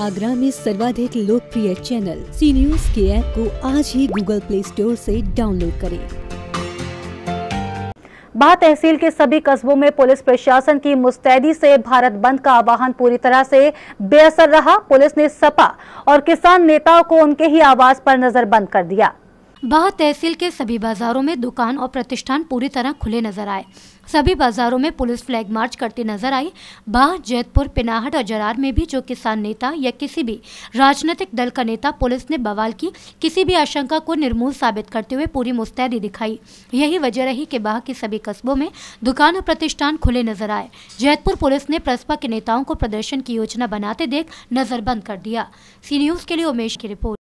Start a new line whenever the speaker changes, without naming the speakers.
आगरा में सर्वाधिक लोकप्रिय चैनल सी न्यूज के ऐप को आज ही गूगल प्ले
स्टोर से डाउनलोड करें बात तहसील के सभी कस्बों में पुलिस प्रशासन की मुस्तैदी से भारत बंद का आह्वान पूरी तरह से बेअसर रहा पुलिस ने सपा और किसान नेताओं को उनके ही आवास पर नजरबंद कर दिया
बाह तहसील के सभी बाजारों में दुकान और प्रतिष्ठान पूरी तरह खुले नजर आए सभी बाजारों में पुलिस फ्लैग मार्च करती नजर आई बाह जैतपुर पिनाहट और जरार में भी जो किसान नेता या किसी भी राजनीतिक दल का नेता पुलिस ने बवाल की किसी भी आशंका को निर्मूल साबित करते हुए पूरी मुस्तैदी दिखाई यही वजह रही कि बाह के सभी कस्बों में दुकान और प्रतिष्ठान खुले नजर आए जैतपुर पुलिस ने प्रसपा के नेताओं को प्रदर्शन की योजना बनाते देख नजरबंद कर दिया सी न्यूज के लिए उमेश की रिपोर्ट